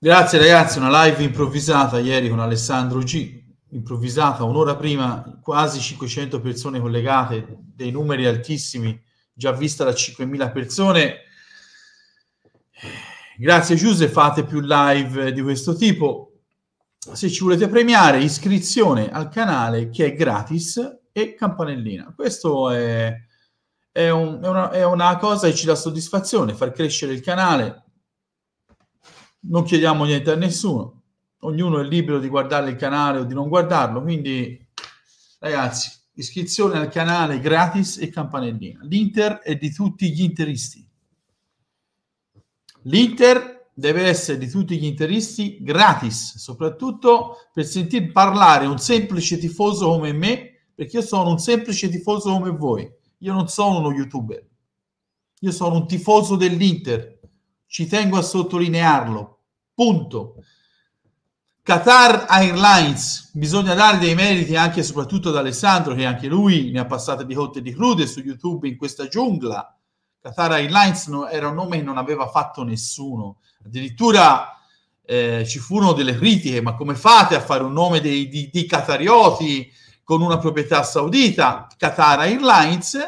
Grazie ragazzi, una live improvvisata ieri con Alessandro G, improvvisata un'ora prima, quasi 500 persone collegate, dei numeri altissimi, già vista da 5.000 persone. Grazie Giuse, fate più live di questo tipo. Se ci volete premiare, iscrizione al canale che è gratis e campanellina. Questo è, è, un, è, una, è una cosa che ci dà soddisfazione, far crescere il canale non chiediamo niente a nessuno, ognuno è libero di guardare il canale o di non guardarlo, quindi ragazzi, iscrizione al canale gratis e campanellina. L'Inter è di tutti gli interisti. L'Inter deve essere di tutti gli interisti gratis, soprattutto per sentir parlare un semplice tifoso come me, perché io sono un semplice tifoso come voi. Io non sono uno youtuber. Io sono un tifoso dell'Inter. Ci tengo a sottolinearlo Punto. Qatar Airlines, bisogna dare dei meriti anche e soprattutto ad Alessandro, che anche lui ne ha passate di cotte di crude su YouTube in questa giungla. Qatar Airlines era un nome che non aveva fatto nessuno. Addirittura eh, ci furono delle critiche, ma come fate a fare un nome dei, di, di catarioti con una proprietà saudita? Qatar Airlines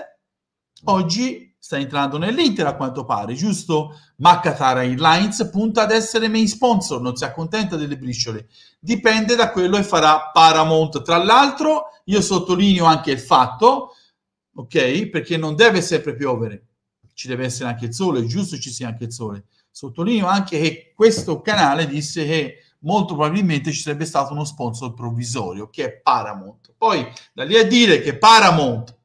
oggi sta entrando nell'Inter a quanto pare, giusto? Maccatar Airlines punta ad essere main sponsor, non si accontenta delle briciole. Dipende da quello che farà Paramount. Tra l'altro, io sottolineo anche il fatto, ok? Perché non deve sempre piovere, ci deve essere anche il sole, giusto ci sia anche il sole. Sottolineo anche che questo canale disse che molto probabilmente ci sarebbe stato uno sponsor provvisorio che è Paramount. Poi da lì a dire che Paramount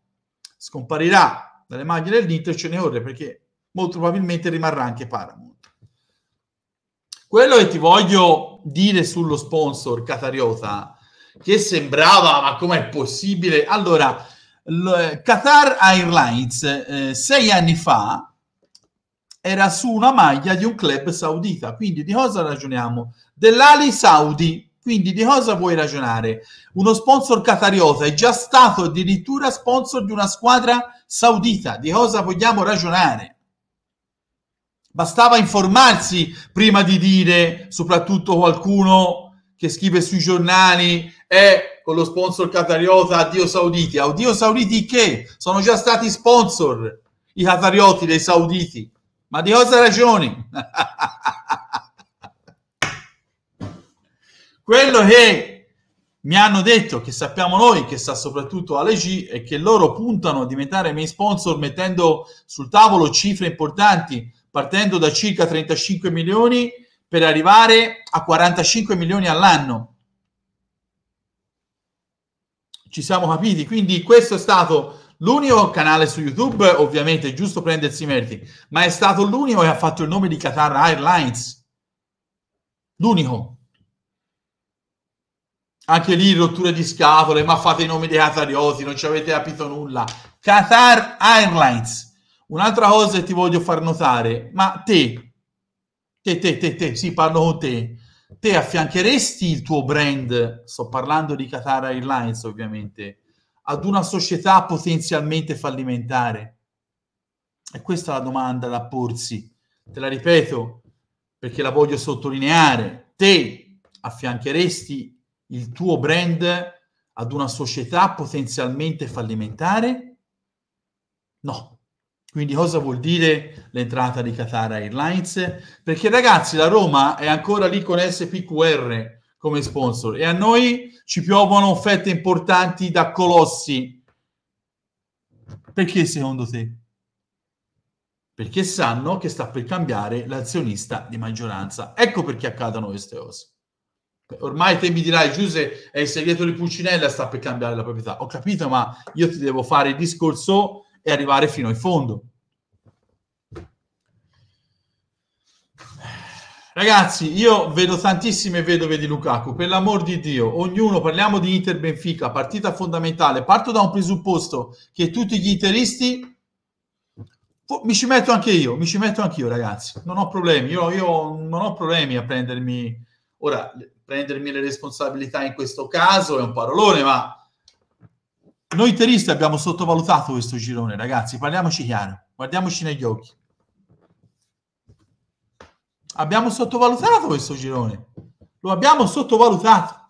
scomparirà dalle maglie dell'Inter ce ne vorrei perché molto probabilmente rimarrà anche Paramount. Quello che ti voglio dire sullo sponsor Catariota, che sembrava, ma com'è possibile? Allora, l- Qatar Airlines eh, sei anni fa era su una maglia di un club saudita, quindi di cosa ragioniamo? Dell'Ali Saudi, quindi di cosa vuoi ragionare? Uno sponsor qatariota è già stato addirittura sponsor di una squadra saudita. Di cosa vogliamo ragionare? Bastava informarsi prima di dire, soprattutto qualcuno che scrive sui giornali, eh, con lo sponsor qatariota, addio sauditi. Addio sauditi che? Sono già stati sponsor i qatarioti dei sauditi. Ma di cosa ragioni? Quello che mi hanno detto, che sappiamo noi, che sa soprattutto Alegi, è che loro puntano a diventare main sponsor mettendo sul tavolo cifre importanti, partendo da circa 35 milioni per arrivare a 45 milioni all'anno. Ci siamo capiti, quindi questo è stato l'unico canale su YouTube, ovviamente è giusto prendersi i meriti, ma è stato l'unico che ha fatto il nome di Qatar Airlines. L'unico anche lì rotture di scatole, ma fate i nomi dei Qatarioti, non ci avete capito nulla. Qatar Airlines. Un'altra cosa che ti voglio far notare, ma te, te, te, te, te, sì, parlo con te, te affiancheresti il tuo brand, sto parlando di Qatar Airlines ovviamente, ad una società potenzialmente fallimentare? E questa è la domanda da porsi. Te la ripeto perché la voglio sottolineare. Te affiancheresti il tuo brand ad una società potenzialmente fallimentare? No. Quindi cosa vuol dire l'entrata di Qatar Airlines? Perché ragazzi, la Roma è ancora lì con SPQR come sponsor e a noi ci piovono offerte importanti da colossi. Perché secondo te? Perché sanno che sta per cambiare l'azionista di maggioranza. Ecco perché accadono queste cose. Ormai te mi dirai, Giuse, è il segreto di Pulcinella sta per cambiare la proprietà. Ho capito, ma io ti devo fare il discorso e arrivare fino in fondo. Ragazzi, io vedo tantissime vedove di Lukaku, per l'amor di Dio, ognuno, parliamo di Inter Benfica, partita fondamentale, parto da un presupposto che tutti gli interisti, mi ci metto anche io, mi ci metto anche io ragazzi, non ho problemi, io, io non ho problemi a prendermi, ora prendermi le responsabilità in questo caso, è un parolone, ma noi teristi abbiamo sottovalutato questo girone, ragazzi, parliamoci chiaro, guardiamoci negli occhi. Abbiamo sottovalutato questo girone, lo abbiamo sottovalutato.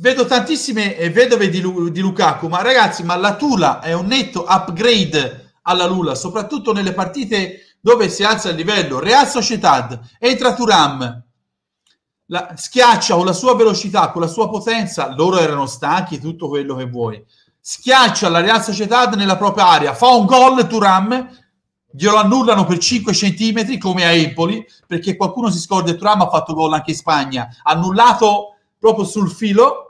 Vedo tantissime eh, vedove di, di Lukaku, ma ragazzi, ma la Tula è un netto upgrade alla Lula, soprattutto nelle partite dove si alza il livello. Real Sociedad, entra Turam, la, schiaccia con la sua velocità, con la sua potenza, loro erano stanchi, tutto quello che vuoi. Schiaccia la Real Sociedad nella propria area, fa un gol Turam, glielo annullano per 5 centimetri come a Empoli, perché qualcuno si scorda Turam ha fatto gol anche in Spagna, annullato proprio sul filo.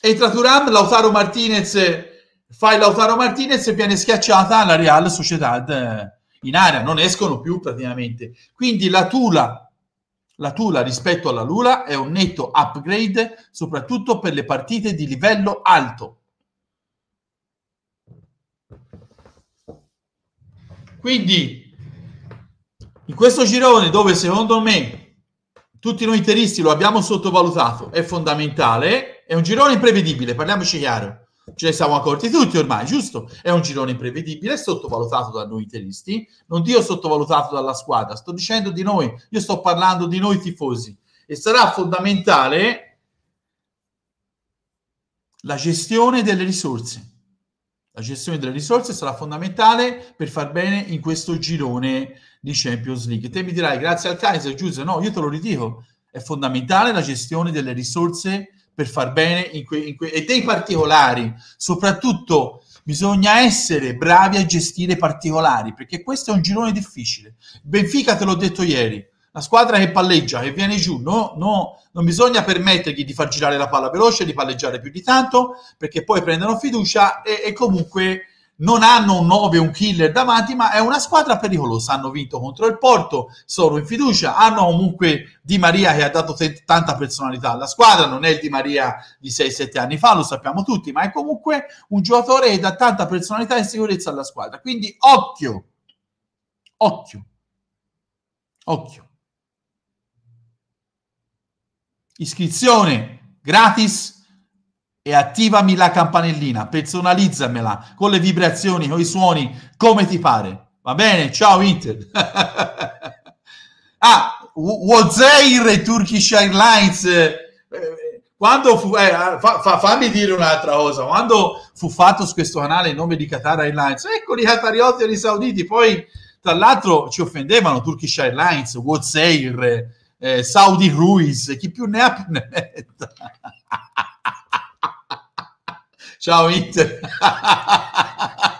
Entra Turam, Lautaro Martinez fa il Lautaro Martinez e viene schiacciata la Real Sociedad eh, in area, non escono più praticamente. Quindi la Tula, la Tula rispetto alla Lula è un netto upgrade, soprattutto per le partite di livello alto. Quindi in questo girone dove secondo me tutti noi interisti lo abbiamo sottovalutato, è fondamentale, è un girone imprevedibile, parliamoci chiaro ce ne siamo accorti tutti ormai, giusto? È un girone imprevedibile, sottovalutato da noi interisti, non dio sottovalutato dalla squadra, sto dicendo di noi, io sto parlando di noi tifosi e sarà fondamentale la gestione delle risorse. La gestione delle risorse sarà fondamentale per far bene in questo girone di Champions League. Te mi dirai, grazie al Kaiser, Giuse, no, io te lo ridico, è fondamentale la gestione delle risorse per far bene in que, in que, e dei particolari, soprattutto bisogna essere bravi a gestire i particolari, perché questo è un girone difficile. Benfica, te l'ho detto ieri, la squadra che palleggia, che viene giù, no, no, non bisogna permettergli di far girare la palla veloce, di palleggiare più di tanto, perché poi prendono fiducia e, e comunque non hanno un 9, un killer davanti, ma è una squadra pericolosa. Hanno vinto contro il Porto, sono in fiducia, hanno comunque Di Maria che ha dato t- tanta personalità alla squadra, non è il Di Maria di 6-7 anni fa, lo sappiamo tutti, ma è comunque un giocatore che dà tanta personalità e sicurezza alla squadra. Quindi occhio, occhio, occhio. Iscrizione gratis e attivami la campanellina, personalizzamela con le vibrazioni con i suoni come ti pare. Va bene? Ciao Inter. ah, Wozair Turkish Airlines. Eh, eh, quando fu, eh, fa, fa, fammi dire un'altra cosa, quando fu fatto su questo canale il nome di Qatar Airlines, ecco i qatariotti e i sauditi, poi tra l'altro ci offendevano Turkish Airlines, Wozair, eh, Saudi Ruiz, chi più ne ha più ne metta. Ciao Inter.